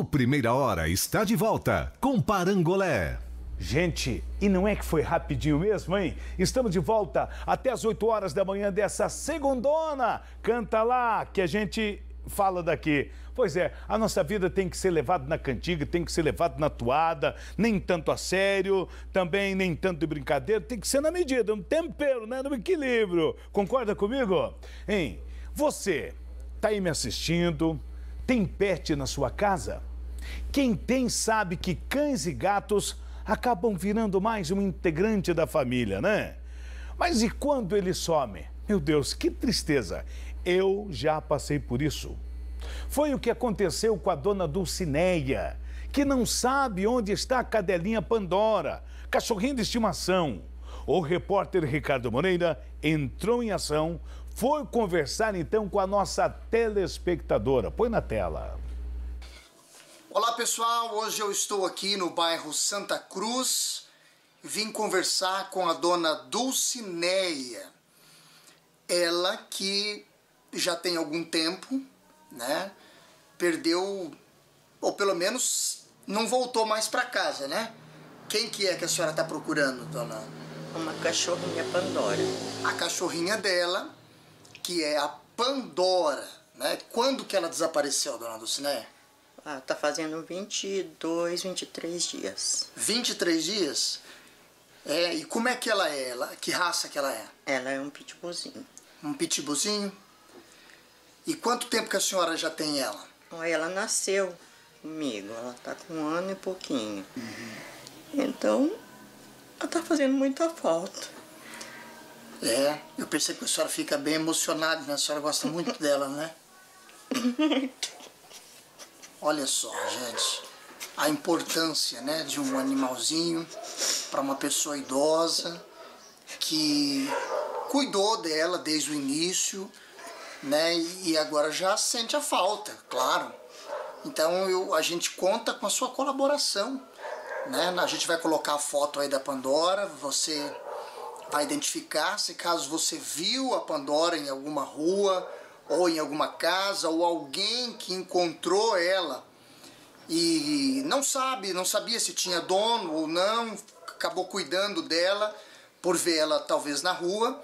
O Primeira Hora está de volta com Parangolé. Gente, e não é que foi rapidinho mesmo, hein? Estamos de volta até as 8 horas da manhã dessa segundona. Canta lá que a gente fala daqui. Pois é, a nossa vida tem que ser levada na cantiga, tem que ser levada na toada, nem tanto a sério, também nem tanto de brincadeira, tem que ser na medida, um tempero, né? No equilíbrio. Concorda comigo? Hein? Você tá aí me assistindo, tem pet na sua casa? Quem tem sabe que cães e gatos acabam virando mais um integrante da família, né? Mas e quando ele some? Meu Deus, que tristeza! Eu já passei por isso. Foi o que aconteceu com a dona Dulcineia, que não sabe onde está a cadelinha Pandora, cachorrinho de estimação. O repórter Ricardo Moreira entrou em ação, foi conversar então com a nossa telespectadora. Põe na tela. Olá pessoal, hoje eu estou aqui no bairro Santa Cruz. Vim conversar com a dona Dulcineia. Ela que já tem algum tempo, né? Perdeu, ou pelo menos não voltou mais para casa, né? Quem que é que a senhora está procurando, dona? Uma cachorrinha Pandora. A cachorrinha dela, que é a Pandora, né? Quando que ela desapareceu, dona Dulcineia? Ah, tá fazendo 22, 23 dias. 23 dias? É, e como é que ela é? Ela, que raça que ela é? Ela é um pitbullzinho. Um pitbullzinho? E quanto tempo que a senhora já tem ela? Ela nasceu comigo, ela tá com um ano e pouquinho. Uhum. Então, ela tá fazendo muita falta. É, eu percebo que a senhora fica bem emocionada, né? A senhora gosta muito dela, né? Muito. Olha só, gente, a importância né, de um animalzinho para uma pessoa idosa que cuidou dela desde o início né, e agora já sente a falta, claro. Então eu, a gente conta com a sua colaboração. Né? A gente vai colocar a foto aí da Pandora, você vai identificar se caso você viu a Pandora em alguma rua, ou em alguma casa, ou alguém que encontrou ela e não sabe, não sabia se tinha dono ou não, acabou cuidando dela por ver ela talvez na rua.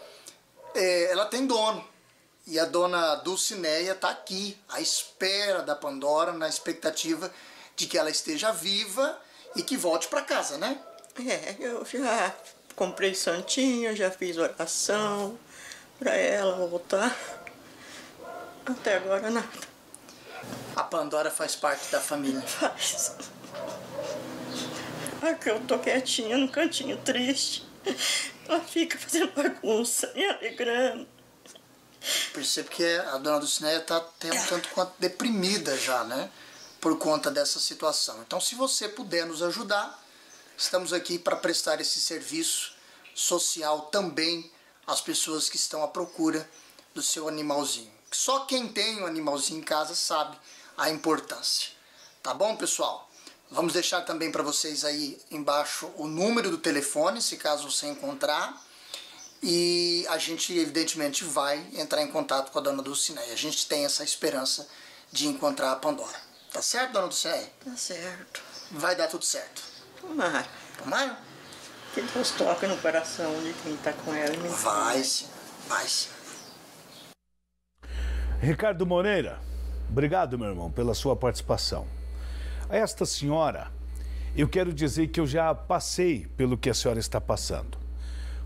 É, ela tem dono. E a dona Dulcineia está aqui, à espera da Pandora, na expectativa de que ela esteja viva e que volte para casa, né? É, eu já comprei santinho, já fiz oração para ela voltar. Até agora nada. A Pandora faz parte da família? Faz. Aqui ah, eu tô quietinha no cantinho triste. Ela fica fazendo bagunça, me alegrando. Percebo que a dona Dulcineia está até um tanto quanto deprimida já, né? Por conta dessa situação. Então, se você puder nos ajudar, estamos aqui para prestar esse serviço social também às pessoas que estão à procura do seu animalzinho. Só quem tem um animalzinho em casa sabe a importância. Tá bom, pessoal? Vamos deixar também para vocês aí embaixo o número do telefone, se caso você encontrar. E a gente, evidentemente, vai entrar em contato com a dona Dulcineia. A gente tem essa esperança de encontrar a Pandora. Tá certo, dona Dulcineia? Tá certo. Vai dar tudo certo. Tomara. Tomara? Que Deus toque no coração de quem tá com ela. Vai, sim. Vai, sim. Ricardo Moreira, obrigado, meu irmão, pela sua participação. A esta senhora, eu quero dizer que eu já passei pelo que a senhora está passando.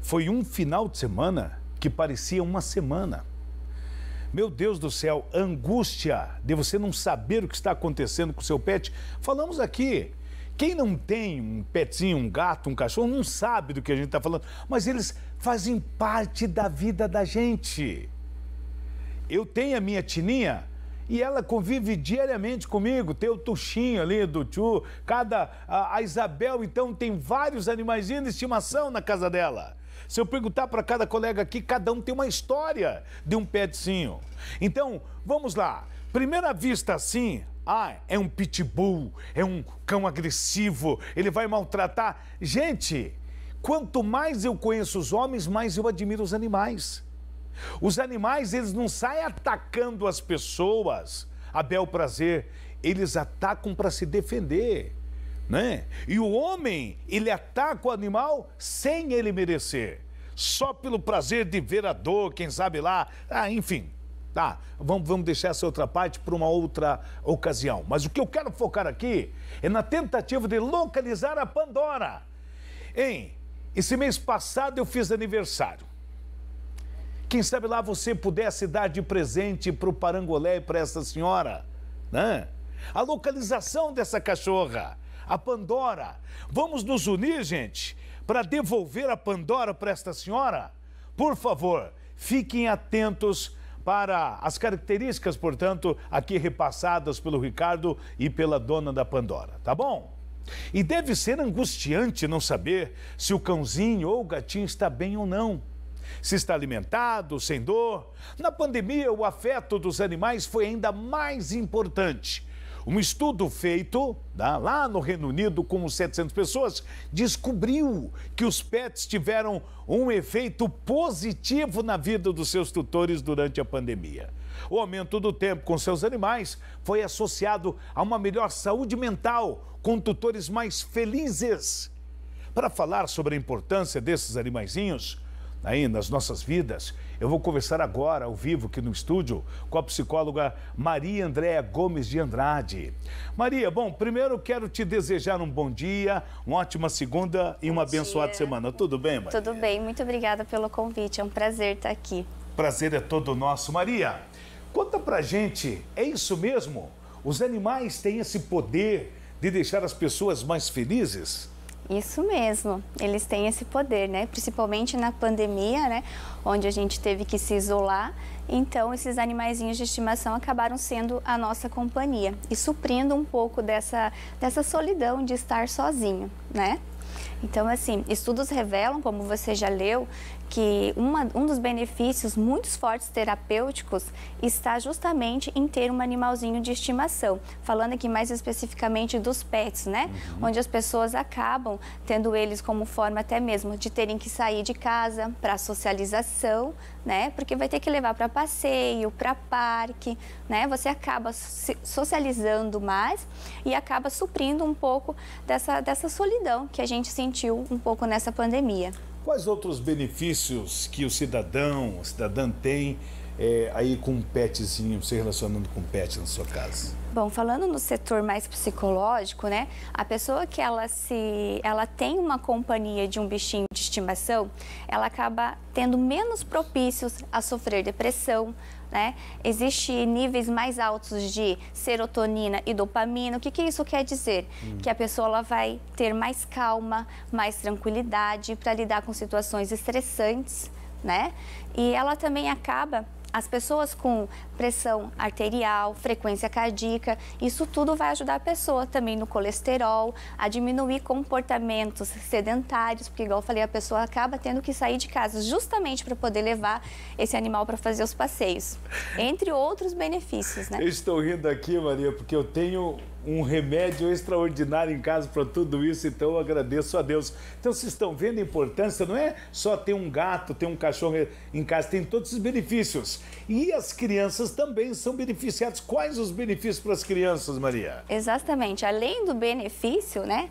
Foi um final de semana que parecia uma semana. Meu Deus do céu, angústia de você não saber o que está acontecendo com o seu pet. Falamos aqui, quem não tem um petzinho, um gato, um cachorro, não sabe do que a gente está falando, mas eles fazem parte da vida da gente eu tenho a minha tininha e ela convive diariamente comigo. Tem o Tuxinho ali do Tchu, cada. A, a Isabel, então, tem vários animais de estimação na casa dela. Se eu perguntar para cada colega aqui, cada um tem uma história de um petzinho. Então, vamos lá. Primeira vista assim, ah, é um pitbull, é um cão agressivo, ele vai maltratar. Gente, quanto mais eu conheço os homens, mais eu admiro os animais. Os animais, eles não saem atacando as pessoas a bel prazer, eles atacam para se defender, né? E o homem, ele ataca o animal sem ele merecer, só pelo prazer de ver a dor, quem sabe lá, ah, enfim. Tá, vamos, vamos deixar essa outra parte para uma outra ocasião. Mas o que eu quero focar aqui é na tentativa de localizar a Pandora. Hein? Esse mês passado eu fiz aniversário. Quem sabe lá você pudesse dar de presente para o parangolé e para essa senhora, né? A localização dessa cachorra, a Pandora. Vamos nos unir, gente, para devolver a Pandora para esta senhora? Por favor, fiquem atentos para as características, portanto, aqui repassadas pelo Ricardo e pela dona da Pandora, tá bom? E deve ser angustiante não saber se o cãozinho ou o gatinho está bem ou não se está alimentado, sem dor. Na pandemia, o afeto dos animais foi ainda mais importante. Um estudo feito lá no Reino Unido com 700 pessoas descobriu que os pets tiveram um efeito positivo na vida dos seus tutores durante a pandemia. O aumento do tempo com seus animais foi associado a uma melhor saúde mental, com tutores mais felizes. Para falar sobre a importância desses animaizinhos, aí nas nossas vidas. Eu vou conversar agora, ao vivo, aqui no estúdio, com a psicóloga Maria Andréa Gomes de Andrade. Maria, bom, primeiro quero te desejar um bom dia, uma ótima segunda e bom uma dia. abençoada semana. Tudo bem, Maria? Tudo bem, muito obrigada pelo convite. É um prazer estar aqui. Prazer é todo nosso. Maria, conta pra gente, é isso mesmo? Os animais têm esse poder de deixar as pessoas mais felizes? Isso mesmo, eles têm esse poder, né? Principalmente na pandemia, né? Onde a gente teve que se isolar. Então, esses animaizinhos de estimação acabaram sendo a nossa companhia e suprindo um pouco dessa, dessa solidão de estar sozinho, né? Então, assim, estudos revelam, como você já leu, que uma, um dos benefícios muito fortes terapêuticos está justamente em ter um animalzinho de estimação. Falando aqui mais especificamente dos pets, né? Uhum. Onde as pessoas acabam tendo eles como forma até mesmo de terem que sair de casa para socialização, né? Porque vai ter que levar para passeio, para parque, né? Você acaba socializando mais e acaba suprindo um pouco dessa, dessa solidão que a gente sentiu um pouco nessa pandemia. Quais outros benefícios que o cidadão, o cidadã tem é, aí com um petzinho, se relacionando com pet na sua casa? Bom, falando no setor mais psicológico, né? A pessoa que ela se, ela tem uma companhia de um bichinho de estimação, ela acaba tendo menos propícios a sofrer depressão, né? Existem níveis mais altos de serotonina e dopamina. O que, que isso quer dizer? Hum. Que a pessoa ela vai ter mais calma, mais tranquilidade para lidar com situações estressantes, né? E ela também acaba as pessoas com pressão arterial, frequência cardíaca, isso tudo vai ajudar a pessoa também no colesterol, a diminuir comportamentos sedentários, porque igual eu falei, a pessoa acaba tendo que sair de casa justamente para poder levar esse animal para fazer os passeios, entre outros benefícios, né? Eu estou rindo aqui, Maria, porque eu tenho um remédio extraordinário em casa para tudo isso, então eu agradeço a Deus. Então vocês estão vendo a importância, não é só ter um gato, ter um cachorro em casa, tem todos os benefícios. E as crianças também são beneficiadas. Quais os benefícios para as crianças, Maria? Exatamente. Além do benefício, né?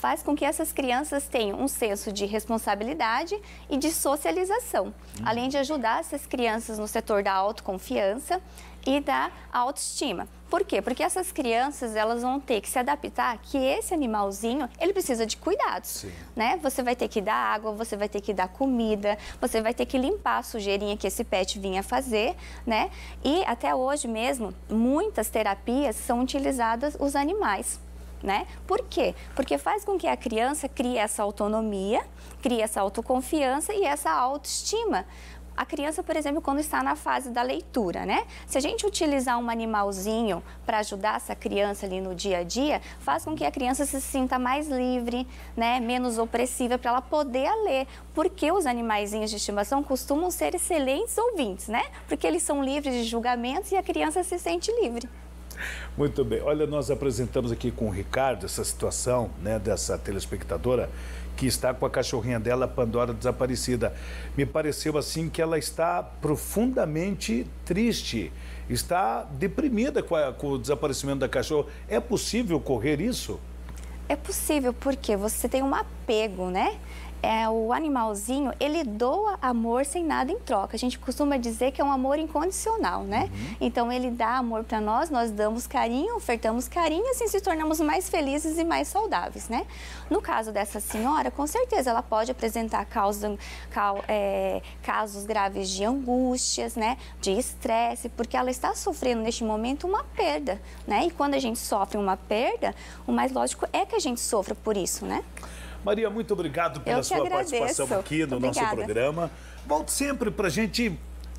faz com que essas crianças tenham um senso de responsabilidade e de socialização, hum. além de ajudar essas crianças no setor da autoconfiança, e da autoestima. Por quê? Porque essas crianças elas vão ter que se adaptar que esse animalzinho ele precisa de cuidados, Sim. né? Você vai ter que dar água, você vai ter que dar comida, você vai ter que limpar a sujeirinha que esse pet vinha fazer, né? E até hoje mesmo muitas terapias são utilizadas os animais. Né? Por quê? Porque faz com que a criança crie essa autonomia, crie essa autoconfiança e essa autoestima a criança, por exemplo, quando está na fase da leitura, né? Se a gente utilizar um animalzinho para ajudar essa criança ali no dia a dia, faz com que a criança se sinta mais livre, né? Menos opressiva para ela poder ler. Porque os animaizinhos de estimação costumam ser excelentes ouvintes, né? Porque eles são livres de julgamentos e a criança se sente livre. Muito bem. Olha, nós apresentamos aqui com o Ricardo essa situação, né, dessa telespectadora que está com a cachorrinha dela, Pandora Desaparecida. Me pareceu assim que ela está profundamente triste, está deprimida com, a, com o desaparecimento da cachorra. É possível correr isso? É possível, porque você tem um apego, né? é, o animalzinho, ele doa amor sem nada em troca. A gente costuma dizer que é um amor incondicional, né? Uhum. Então ele dá amor para nós, nós damos carinho, ofertamos carinho e assim se tornamos mais felizes e mais saudáveis, né? No caso dessa senhora, com certeza ela pode apresentar causa, cal, é, casos graves de angústias, né? De estresse, porque ela está sofrendo neste momento uma perda, né? E quando a gente sofre uma perda, o mais lógico é que a gente sofra por isso, né? Maria, muito obrigado pela sua agradeço. participação aqui no Obrigada. nosso programa. Volte sempre para a gente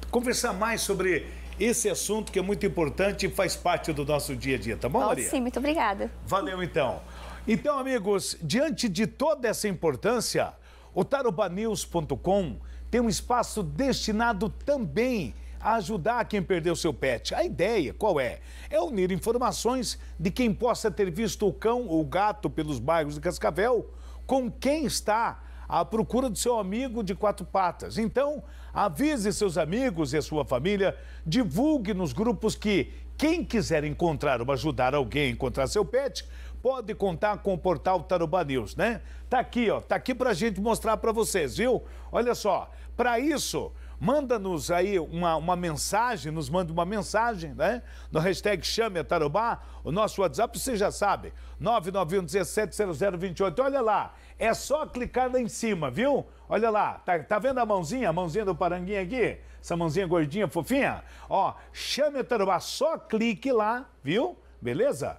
conversar mais sobre esse assunto que é muito importante e faz parte do nosso dia a dia, tá bom, Maria? Sim, muito obrigada. Valeu, então. Então, amigos, diante de toda essa importância, o tarubanews.com tem um espaço destinado também a ajudar quem perdeu seu pet. A ideia qual é? É unir informações de quem possa ter visto o cão ou o gato pelos bairros de Cascavel com quem está à procura do seu amigo de quatro patas. Então, avise seus amigos e a sua família, divulgue nos grupos que quem quiser encontrar ou ajudar alguém a encontrar seu pet, pode contar com o portal Taruba News, né? Tá aqui, ó, tá aqui pra gente mostrar para vocês, viu? Olha só, para isso, Manda-nos aí uma, uma mensagem, nos manda uma mensagem, né? No hashtag Chame a Tarubá, o nosso WhatsApp, você já sabe, 991-170028. Olha lá, é só clicar lá em cima, viu? Olha lá, tá, tá vendo a mãozinha, a mãozinha do Paranguinho aqui? Essa mãozinha gordinha, fofinha? Ó, Chame a Tarubá, só clique lá, viu? Beleza?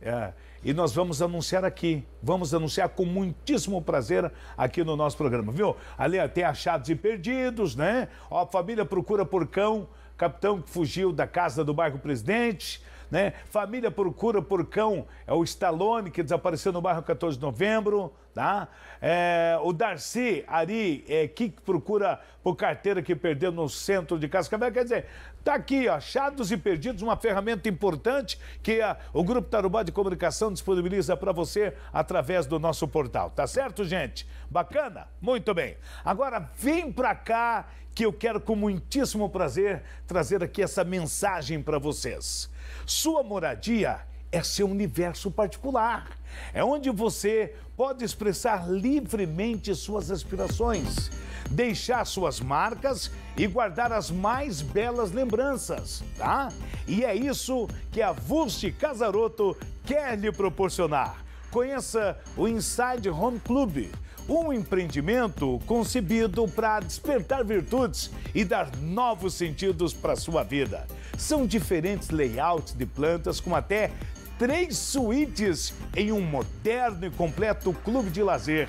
É e nós vamos anunciar aqui. Vamos anunciar com muitíssimo prazer aqui no nosso programa, viu? Ali até achados e perdidos, né? Ó, família procura por cão, capitão que fugiu da casa do bairro Presidente. Né? Família Procura por Cão, é o Stallone, que desapareceu no bairro 14 de novembro, tá? É, o Darcy Ari, é, que procura por carteira que perdeu no centro de Cascavel, quer dizer, tá aqui, achados e perdidos, uma ferramenta importante que a, é, o Grupo Tarubá de Comunicação disponibiliza para você através do nosso portal, tá certo, gente? Bacana? Muito bem. Agora, vem para cá que eu quero com muitíssimo prazer trazer aqui essa mensagem para vocês. Sua moradia é seu universo particular. É onde você pode expressar livremente suas aspirações, deixar suas marcas e guardar as mais belas lembranças, tá? E é isso que a Vusti Casaroto quer lhe proporcionar. Conheça o Inside Home Club um empreendimento concebido para despertar virtudes e dar novos sentidos para sua vida. São diferentes layouts de plantas com até três suítes em um moderno e completo clube de lazer.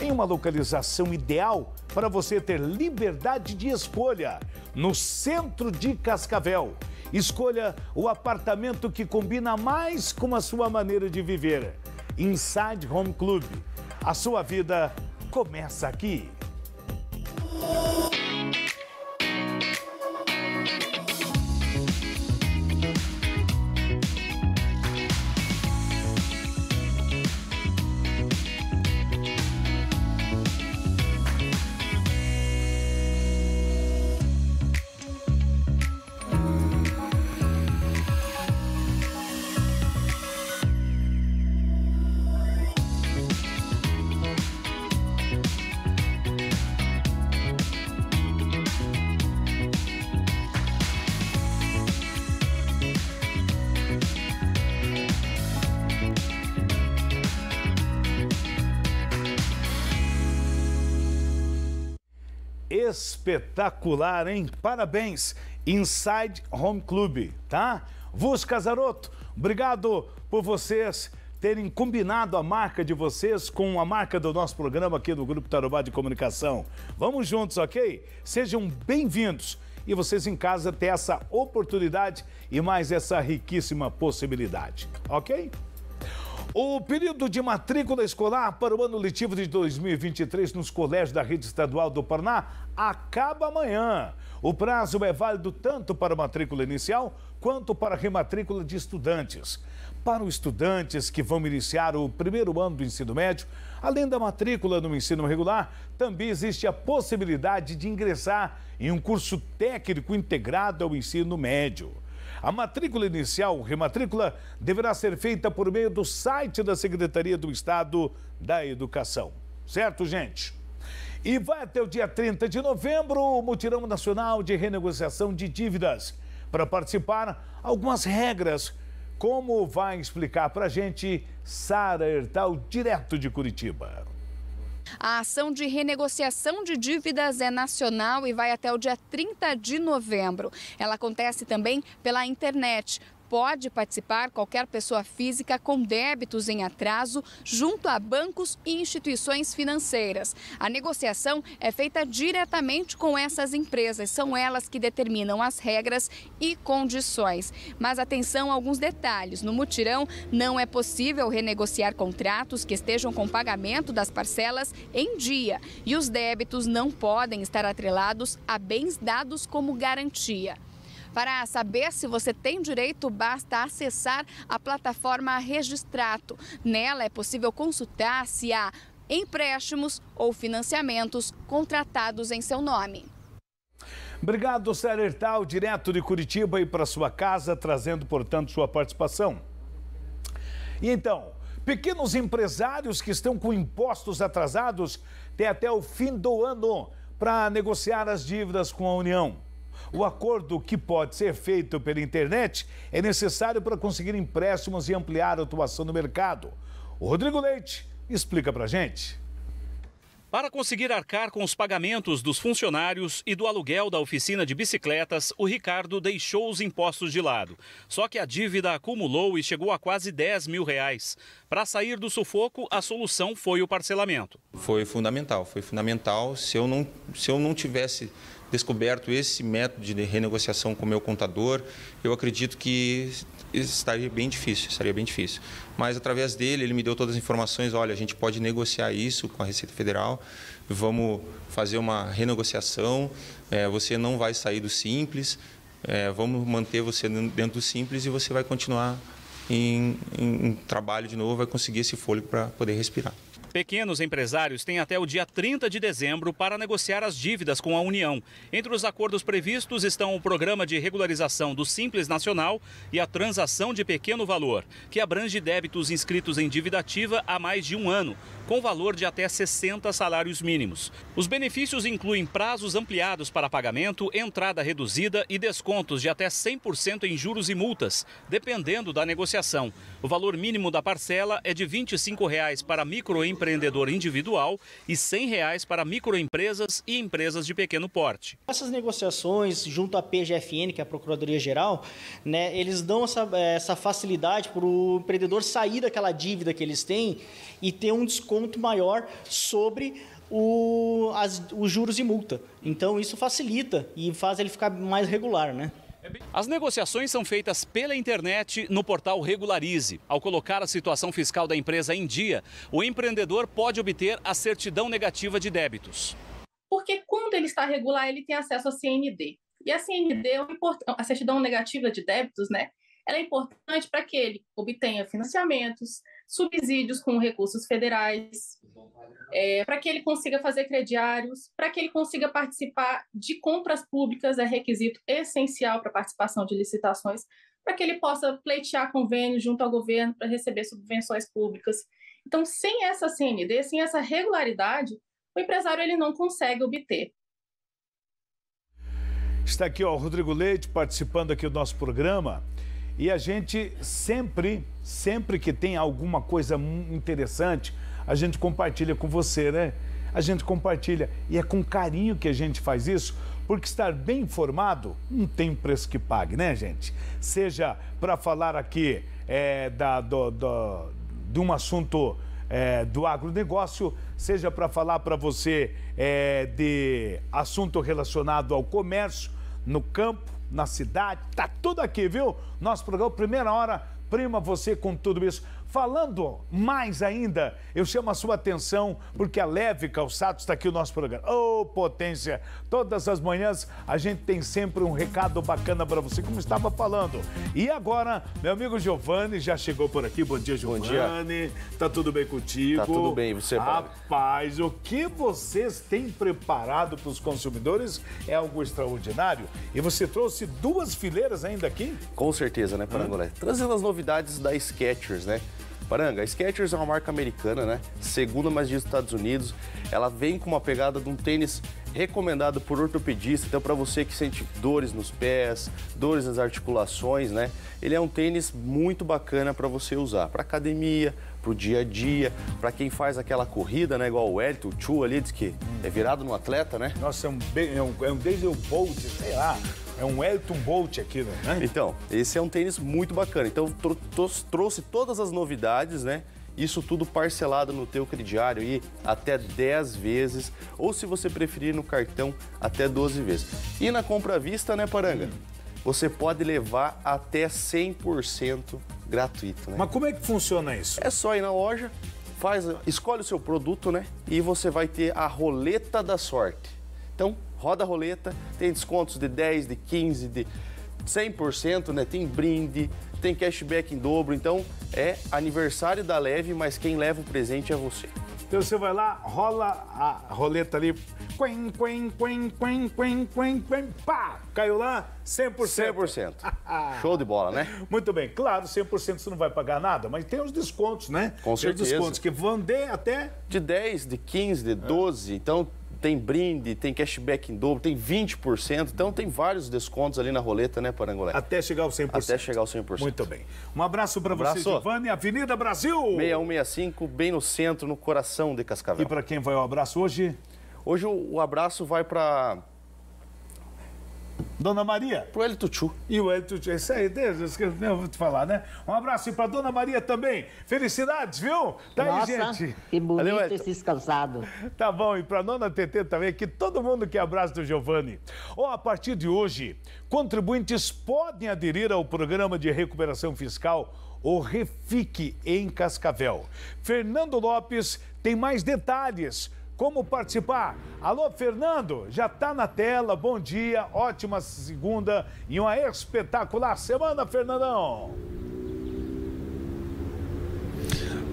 Em uma localização ideal para você ter liberdade de escolha, no centro de Cascavel. Escolha o apartamento que combina mais com a sua maneira de viver. Inside Home Club a sua vida começa aqui. espetacular, hein? Parabéns, Inside Home Club, tá? Vos Casaroto, obrigado por vocês terem combinado a marca de vocês com a marca do nosso programa aqui do Grupo Tarobá de Comunicação. Vamos juntos, ok? Sejam bem-vindos e vocês em casa têm essa oportunidade e mais essa riquíssima possibilidade, ok? O período de matrícula escolar para o ano letivo de 2023 nos colégios da rede estadual do Paraná acaba amanhã. O prazo é válido tanto para a matrícula inicial quanto para a rematrícula de estudantes. Para os estudantes que vão iniciar o primeiro ano do ensino médio, além da matrícula no ensino regular, também existe a possibilidade de ingressar em um curso técnico integrado ao ensino médio. A matrícula inicial, rematrícula, deverá ser feita por meio do site da Secretaria do Estado da Educação. Certo, gente? E vai até o dia 30 de novembro o Mutirão Nacional de Renegociação de Dívidas. Para participar, algumas regras, como vai explicar para a gente Sara Hertal, direto de Curitiba. A ação de renegociação de dívidas é nacional e vai até o dia 30 de novembro. Ela acontece também pela internet pode participar qualquer pessoa física com débitos em atraso junto a bancos e instituições financeiras. A negociação é feita diretamente com essas empresas, são elas que determinam as regras e condições. Mas atenção a alguns detalhes: no mutirão, não é possível renegociar contratos que estejam com pagamento das parcelas em dia e os débitos não podem estar atrelados a bens dados como garantia. Para saber se você tem direito, basta acessar a plataforma Registrato. Nela é possível consultar se há empréstimos ou financiamentos contratados em seu nome. Obrigado, Célio Hertal, direto de Curitiba e para sua casa, trazendo, portanto, sua participação. E então, pequenos empresários que estão com impostos atrasados têm até o fim do ano para negociar as dívidas com a União. O acordo que pode ser feito pela internet é necessário para conseguir empréstimos e ampliar a atuação no mercado. O Rodrigo Leite explica para gente. Para conseguir arcar com os pagamentos dos funcionários e do aluguel da oficina de bicicletas, o Ricardo deixou os impostos de lado. Só que a dívida acumulou e chegou a quase 10 mil reais. Para sair do sufoco, a solução foi o parcelamento. Foi fundamental, foi fundamental. Se eu não, se eu não tivesse descoberto esse método de renegociação com o meu contador, eu acredito que estaria bem difícil, estaria bem difícil. Mas através dele, ele me deu todas as informações, olha, a gente pode negociar isso com a Receita Federal, vamos fazer uma renegociação, é, você não vai sair do simples, é, vamos manter você dentro do simples e você vai continuar em, em, em trabalho de novo, vai conseguir esse fôlego para poder respirar. Pequenos empresários têm até o dia 30 de dezembro para negociar as dívidas com a União. Entre os acordos previstos estão o programa de regularização do Simples Nacional e a transação de pequeno valor, que abrange débitos inscritos em dívida ativa há mais de um ano, com valor de até 60 salários mínimos. Os benefícios incluem prazos ampliados para pagamento, entrada reduzida e descontos de até 100% em juros e multas, dependendo da negociação. O valor mínimo da parcela é de R$ 25 reais para microempresários empreendedor individual e R$ 100 reais para microempresas e empresas de pequeno porte. Essas negociações junto à PGFN, que é a Procuradoria-Geral, né, eles dão essa, essa facilidade para o empreendedor sair daquela dívida que eles têm e ter um desconto maior sobre o, as, os juros e multa. Então isso facilita e faz ele ficar mais regular, né? As negociações são feitas pela internet no portal Regularize. Ao colocar a situação fiscal da empresa em dia, o empreendedor pode obter a certidão negativa de débitos. Porque quando ele está regular, ele tem acesso à CND. E a CND, é a certidão negativa de débitos, né? Ela é importante para que ele obtenha financiamentos, subsídios com recursos federais, é, para que ele consiga fazer crediários, para que ele consiga participar de compras públicas, é requisito essencial para participação de licitações, para que ele possa pleitear convênios junto ao governo para receber subvenções públicas. Então, sem essa CND, sem essa regularidade, o empresário ele não consegue obter. Está aqui o Rodrigo Leite participando aqui do nosso programa. E a gente sempre, sempre que tem alguma coisa interessante, a gente compartilha com você, né? A gente compartilha. E é com carinho que a gente faz isso, porque estar bem informado não tem preço que pague, né, gente? Seja para falar aqui é, da, do, do, de um assunto é, do agronegócio, seja para falar para você é, de assunto relacionado ao comércio, no campo, na cidade, tá tudo aqui, viu? Nosso programa, primeira hora, prima você com tudo isso. Falando mais ainda, eu chamo a sua atenção porque a Leve Calçados está aqui no nosso programa. Ô, oh, potência! Todas as manhãs a gente tem sempre um recado bacana para você, como estava falando. E agora, meu amigo Giovanni já chegou por aqui. Bom dia, Giovanni. Bom dia. Tá tudo bem contigo? Tá tudo bem, você Rapaz, o que vocês têm preparado para os consumidores é algo extraordinário. E você trouxe duas fileiras ainda aqui? Com certeza, né, Parangolé? Hum? Trazendo as novidades da Skechers, né? Paranga, a Skechers é uma marca americana, né? Segunda mais dos Estados Unidos. Ela vem com uma pegada de um tênis recomendado por ortopedista, então para você que sente dores nos pés, dores nas articulações, né? Ele é um tênis muito bacana para você usar para academia, para o dia a dia, para quem faz aquela corrida, né? Igual o Elton, o Chu ali, diz que é virado no atleta, né? Nossa, é um, é um, é um Bolt, sei lá, é um Elton Bolt aqui, né? né? Então, esse é um tênis muito bacana. Então, tro tro trouxe todas as novidades, né? Isso tudo parcelado no teu crediário e até 10 vezes, ou se você preferir no cartão, até 12 vezes. E na compra à vista, né, Paranga? Você pode levar até 100% gratuito, né? Mas como é que funciona isso? É só ir na loja, faz, escolhe o seu produto, né? E você vai ter a roleta da sorte. Então, roda a roleta, tem descontos de 10, de 15, de 100%, né? Tem brinde, tem cashback em dobro. Então é aniversário da Leve, mas quem leva o presente é você. Então você vai lá, rola a roleta ali, quen, quen, quen, quen, quen, quen, quen, pá! Caiu lá, 100%. 100%. Show de bola, né? Muito bem. Claro, 100% você não vai pagar nada, mas tem os descontos, né? Com certeza. Tem os descontos que vão de até... De 10, de 15, de 12. É. Então, tem brinde, tem cashback em dobro, tem 20%. Então tem vários descontos ali na roleta, né, Parangolé? Até chegar ao 100%. Até chegar ao 100%. Muito bem. Um abraço para um você, Giovanni. Avenida Brasil. 6165, bem no centro, no coração de Cascavel. E para quem vai o abraço hoje? Hoje o abraço vai para Dona Maria. Pro El Tuchu. E o El Tuchu. É isso aí, Deus, eu vou te falar, né? Um abraço e Dona Maria também. Felicidades, viu? Tá Nossa, aí, gente. Que bonito Valeu, esses Tá bom, e para Nona TT também, que todo mundo que abraça do Giovanni. Ó, oh, a partir de hoje, contribuintes podem aderir ao programa de recuperação fiscal o Refique em Cascavel. Fernando Lopes tem mais detalhes como participar. Alô, Fernando, já está na tela. Bom dia, ótima segunda e uma espetacular semana, Fernandão.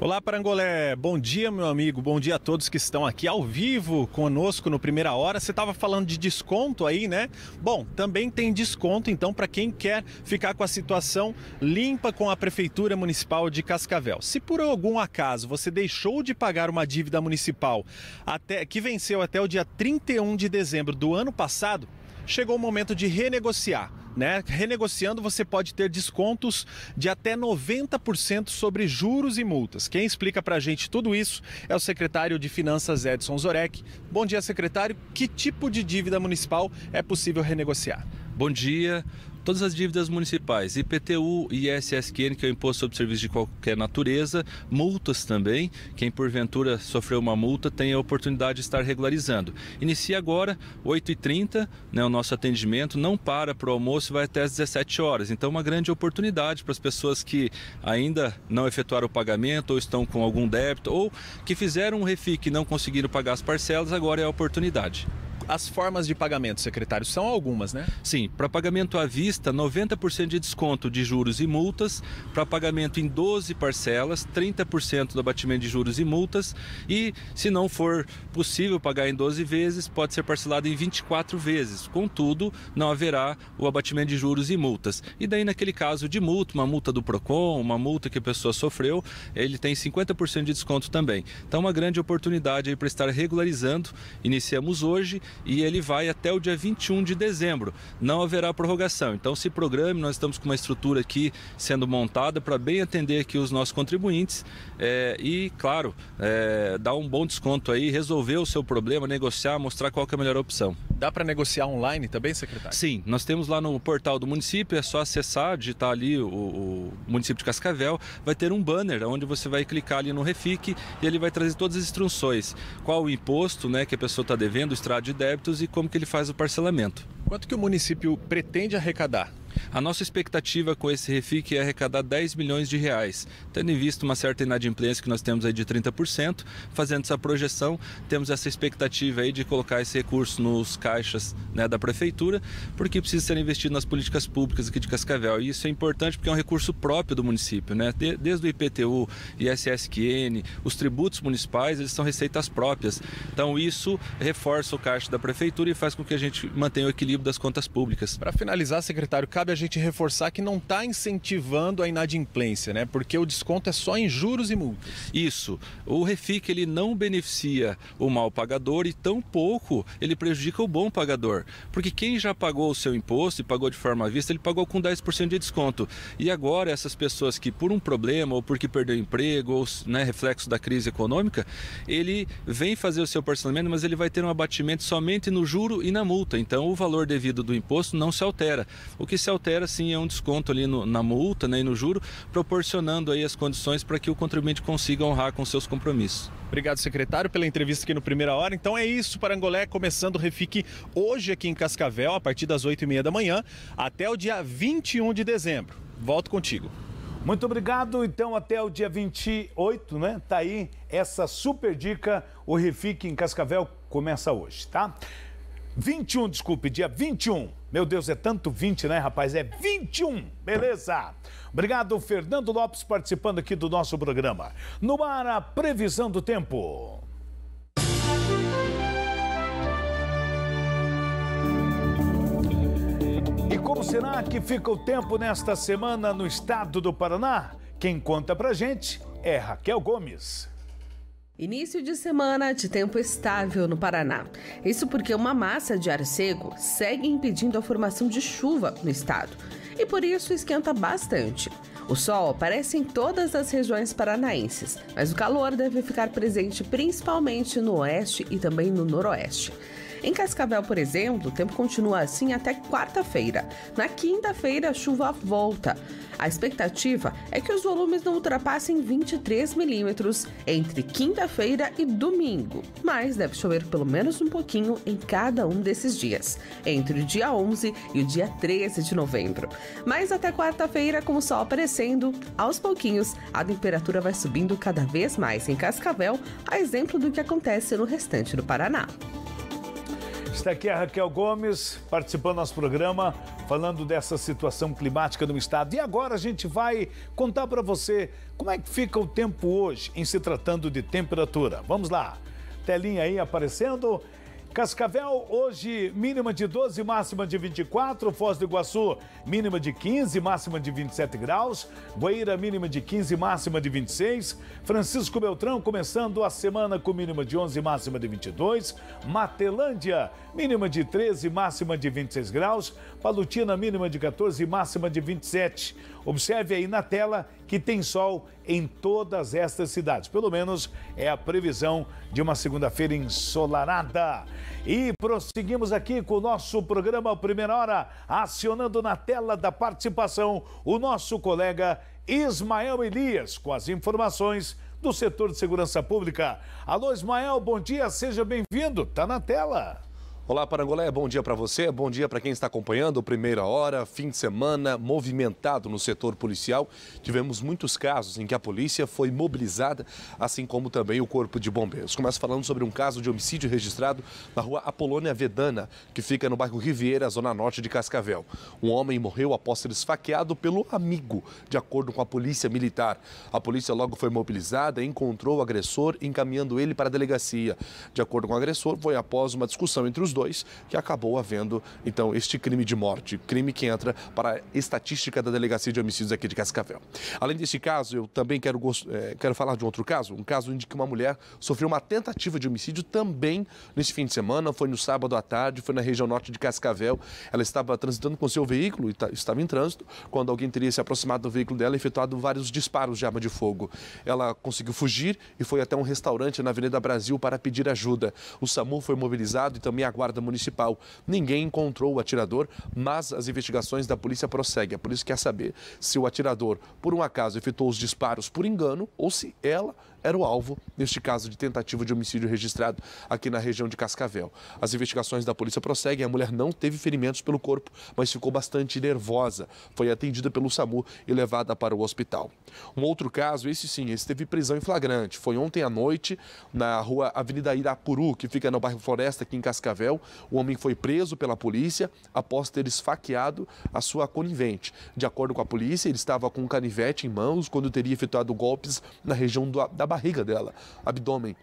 Olá, Parangolé. Bom dia, meu amigo. Bom dia a todos que estão aqui ao vivo conosco no Primeira Hora. Você estava falando de desconto aí, né? Bom, também tem desconto, então, para quem quer ficar com a situação limpa com a Prefeitura Municipal de Cascavel. Se por algum acaso você deixou de pagar uma dívida municipal até que venceu até o dia 31 de dezembro do ano passado, chegou o momento de renegociar. Né? Renegociando, você pode ter descontos de até 90% sobre juros e multas. Quem explica para a gente tudo isso é o secretário de Finanças, Edson Zorek. Bom dia, secretário. Que tipo de dívida municipal é possível renegociar? Bom dia todas as dívidas municipais, IPTU, ISSQN, que é o Imposto sobre Serviço de Qualquer Natureza, multas também, quem porventura sofreu uma multa tem a oportunidade de estar regularizando. Inicia agora, 8h30, né, o nosso atendimento, não para para o almoço, vai até às 17 horas. Então, uma grande oportunidade para as pessoas que ainda não efetuaram o pagamento ou estão com algum débito ou que fizeram um refi e não conseguiram pagar as parcelas, agora é a oportunidade. As formas de pagamento, secretário, são algumas, né? Sim, para pagamento à vista, 90% de desconto de juros e multas, para pagamento em 12 parcelas, 30% do abatimento de juros e multas, e se não for possível pagar em 12 vezes, pode ser parcelado em 24 vezes. Contudo, não haverá o abatimento de juros e multas. E daí, naquele caso de multa, uma multa do PROCON, uma multa que a pessoa sofreu, ele tem 50% de desconto também. Então, uma grande oportunidade para estar regularizando. Iniciamos hoje e ele vai até o dia 21 de dezembro. Não haverá prorrogação. Então se programe, nós estamos com uma estrutura aqui sendo montada para bem atender aqui os nossos contribuintes é, e, claro, é, dar um bom desconto aí, resolver o seu problema, negociar, mostrar qual é a melhor opção. Dá para negociar online também, secretário? Sim, nós temos lá no portal do município, é só acessar, digitar ali o, o município de Cascavel, vai ter um banner onde você vai clicar ali no refique e ele vai trazer todas as instruções, qual o imposto né, que a pessoa está devendo, o estrado de 10, débitos e como que ele faz o parcelamento. Quanto que o município pretende arrecadar a nossa expectativa com esse refic é arrecadar 10 milhões de reais, tendo em vista uma certa inadimplência que nós temos aí de 30%, fazendo essa projeção, temos essa expectativa aí de colocar esse recurso nos caixas né, da prefeitura, porque precisa ser investido nas políticas públicas aqui de Cascavel. E isso é importante porque é um recurso próprio do município, né? Desde o IPTU, ISSQN, os tributos municipais, eles são receitas próprias. Então isso reforça o caixa da prefeitura e faz com que a gente mantenha o equilíbrio das contas públicas. Para finalizar, secretário, cabe cabe a gente reforçar que não está incentivando a inadimplência, né? Porque o desconto é só em juros e multas. Isso. O Refic ele não beneficia o mal pagador e tampouco ele prejudica o bom pagador. Porque quem já pagou o seu imposto e pagou de forma à vista, ele pagou com 10% de desconto. E agora essas pessoas que por um problema ou porque perdeu emprego ou né, reflexo da crise econômica, ele vem fazer o seu parcelamento, mas ele vai ter um abatimento somente no juro e na multa. Então o valor devido do imposto não se altera. O que se altera sim, é um desconto ali no, na multa né, e no juro, proporcionando aí as condições para que o contribuinte consiga honrar com seus compromissos. Obrigado, secretário, pela entrevista aqui no Primeira Hora. Então é isso, Parangolé, começando o Refique hoje aqui em Cascavel, a partir das 8h30 da manhã, até o dia 21 de dezembro. Volto contigo. Muito obrigado. Então, até o dia 28, né? Tá aí essa super dica. O Refique em Cascavel começa hoje, tá? 21, desculpe, dia 21. Meu Deus, é tanto 20, né, rapaz? É 21, beleza? Obrigado, Fernando Lopes, participando aqui do nosso programa. No ar, a previsão do tempo. E como será que fica o tempo nesta semana no estado do Paraná? Quem conta pra gente é Raquel Gomes. Início de semana de tempo estável no Paraná. Isso porque uma massa de ar seco segue impedindo a formação de chuva no estado e por isso esquenta bastante. O sol aparece em todas as regiões paranaenses, mas o calor deve ficar presente principalmente no oeste e também no noroeste. Em Cascavel, por exemplo, o tempo continua assim até quarta-feira. Na quinta-feira, a chuva volta. A expectativa é que os volumes não ultrapassem 23 milímetros entre quinta-feira e domingo, mas deve chover pelo menos um pouquinho em cada um desses dias, entre o dia 11 e o dia 13 de novembro. Mas até quarta-feira, com o sol aparecendo, aos pouquinhos a temperatura vai subindo cada vez mais em Cascavel, a exemplo do que acontece no restante do Paraná. Está aqui é a Raquel Gomes participando do nosso programa, falando dessa situação climática no estado. E agora a gente vai contar para você como é que fica o tempo hoje em se tratando de temperatura. Vamos lá, telinha aí aparecendo. Cascavel, hoje mínima de 12, máxima de 24. Foz do Iguaçu, mínima de 15, máxima de 27 graus. Guaíra, mínima de 15, máxima de 26. Francisco Beltrão, começando a semana com mínima de 11, máxima de 22. Matelândia, mínima de 13, máxima de 26 graus. Palutina, mínima de 14, máxima de 27. Observe aí na tela que tem sol em todas estas cidades. Pelo menos é a previsão de uma segunda-feira ensolarada. E prosseguimos aqui com o nosso programa Primeira Hora, acionando na tela da participação o nosso colega Ismael Elias com as informações do setor de segurança pública. Alô, Ismael, bom dia, seja bem-vindo. Tá na tela. Olá, Parangolé, bom dia para você, bom dia para quem está acompanhando. Primeira hora, fim de semana movimentado no setor policial. Tivemos muitos casos em que a polícia foi mobilizada, assim como também o Corpo de Bombeiros. Começo falando sobre um caso de homicídio registrado na rua Apolônia Vedana, que fica no bairro Riviera, zona norte de Cascavel. Um homem morreu após ser esfaqueado pelo amigo, de acordo com a polícia militar. A polícia logo foi mobilizada, encontrou o agressor, encaminhando ele para a delegacia. De acordo com o agressor, foi após uma discussão entre os dois que acabou havendo, então, este crime de morte, crime que entra para a estatística da Delegacia de Homicídios aqui de Cascavel. Além deste caso, eu também quero, é, quero falar de um outro caso, um caso em que uma mulher sofreu uma tentativa de homicídio também nesse fim de semana, foi no sábado à tarde, foi na região norte de Cascavel. Ela estava transitando com seu veículo, estava em trânsito, quando alguém teria se aproximado do veículo dela e efetuado vários disparos de arma de fogo. Ela conseguiu fugir e foi até um restaurante na Avenida Brasil para pedir ajuda. O SAMU foi mobilizado e também a Guarda Municipal. Ninguém encontrou o atirador, mas as investigações da polícia prosseguem. A é polícia quer saber se o atirador, por um acaso, efetuou os disparos por engano ou se ela era o alvo, neste caso, de tentativa de homicídio registrado aqui na região de Cascavel. As investigações da polícia prosseguem. A mulher não teve ferimentos pelo corpo, mas ficou bastante nervosa. Foi atendida pelo SAMU e levada para o hospital. Um outro caso, esse sim, esse teve prisão em flagrante. Foi ontem à noite, na rua Avenida Irapuru, que fica no bairro Floresta, aqui em Cascavel. O homem foi preso pela polícia após ter esfaqueado a sua conivente. De acordo com a polícia, ele estava com um canivete em mãos quando teria efetuado golpes na região da barriga dela, abdômen.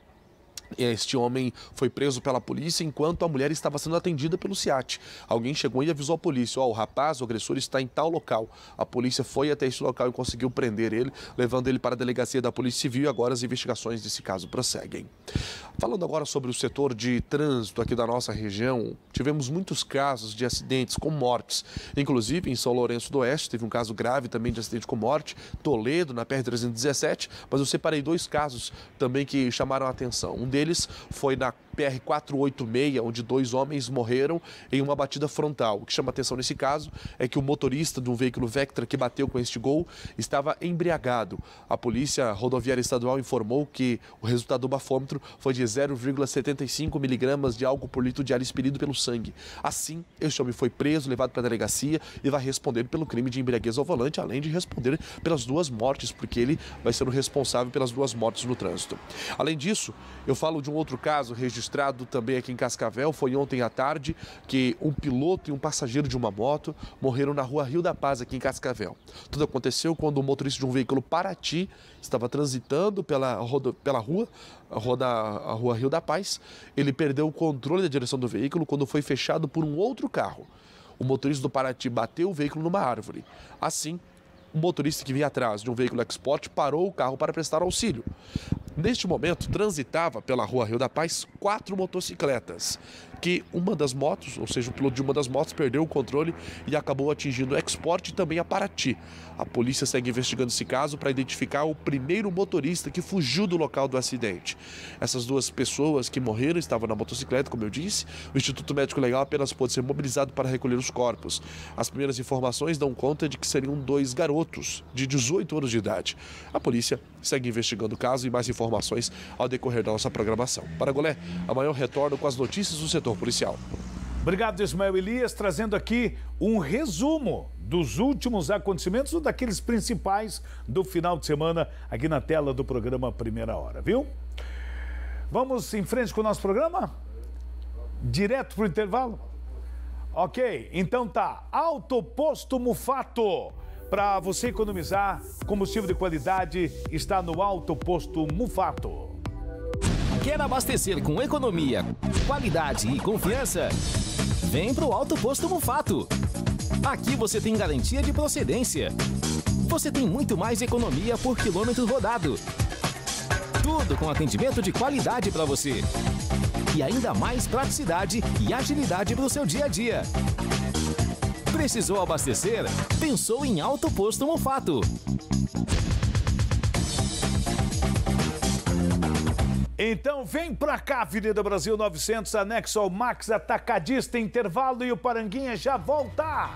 Este homem foi preso pela polícia enquanto a mulher estava sendo atendida pelo SIAT. Alguém chegou e avisou a polícia: Ó, oh, o rapaz, o agressor está em tal local. A polícia foi até este local e conseguiu prender ele, levando ele para a delegacia da Polícia Civil e agora as investigações desse caso prosseguem. Falando agora sobre o setor de trânsito aqui da nossa região, tivemos muitos casos de acidentes com mortes. Inclusive, em São Lourenço do Oeste, teve um caso grave também de acidente com morte, Toledo, na PR-317, mas eu separei dois casos também que chamaram a atenção. Um deles foi na PR-486, onde dois homens morreram em uma batida frontal. O que chama atenção nesse caso é que o motorista do veículo Vectra que bateu com este gol estava embriagado. A Polícia Rodoviária Estadual informou que o resultado do bafômetro foi de 0,75 miligramas de álcool por litro de ar expelido pelo sangue. Assim, este homem foi preso, levado para a delegacia e vai responder pelo crime de embriaguez ao volante, além de responder pelas duas mortes, porque ele vai ser o responsável pelas duas mortes no trânsito. Além disso, eu falo de um outro caso registrado registrado também aqui em Cascavel, foi ontem à tarde, que um piloto e um passageiro de uma moto morreram na rua Rio da Paz, aqui em Cascavel. Tudo aconteceu quando o um motorista de um veículo Paraty estava transitando pela, pela rua, a rua, a rua Rio da Paz. Ele perdeu o controle da direção do veículo quando foi fechado por um outro carro. O motorista do Paraty bateu o veículo numa árvore. Assim, o motorista que vinha atrás de um veículo export parou o carro para prestar auxílio. Neste momento, transitava pela rua Rio da Paz quatro motocicletas, que uma das motos, ou seja, o piloto de uma das motos, perdeu o controle e acabou atingindo o Export e também a Paraty. A polícia segue investigando esse caso para identificar o primeiro motorista que fugiu do local do acidente. Essas duas pessoas que morreram estavam na motocicleta, como eu disse. O Instituto Médico Legal apenas pôde ser mobilizado para recolher os corpos. As primeiras informações dão conta de que seriam dois garotos de 18 anos de idade. A polícia segue investigando o caso e mais informações informações ao decorrer da nossa programação. Paragolé, amanhã eu retorno com as notícias do setor policial. Obrigado, Ismael Elias, trazendo aqui um resumo dos últimos acontecimentos ou daqueles principais do final de semana aqui na tela do programa Primeira Hora, viu? Vamos em frente com o nosso programa? Direto para o intervalo? Ok, então tá. Alto Posto Mufato. Para você economizar, combustível de qualidade está no Alto Posto Mufato. Quer abastecer com economia, qualidade e confiança? Vem para o Alto Posto Mufato. Aqui você tem garantia de procedência. Você tem muito mais economia por quilômetro rodado. Tudo com atendimento de qualidade para você. E ainda mais praticidade e agilidade para o seu dia a dia. Precisou abastecer? Pensou em Alto Posto Mofato. Então vem pra cá, Avenida Brasil 900, anexo ao Max Atacadista, intervalo e o Paranguinha já volta!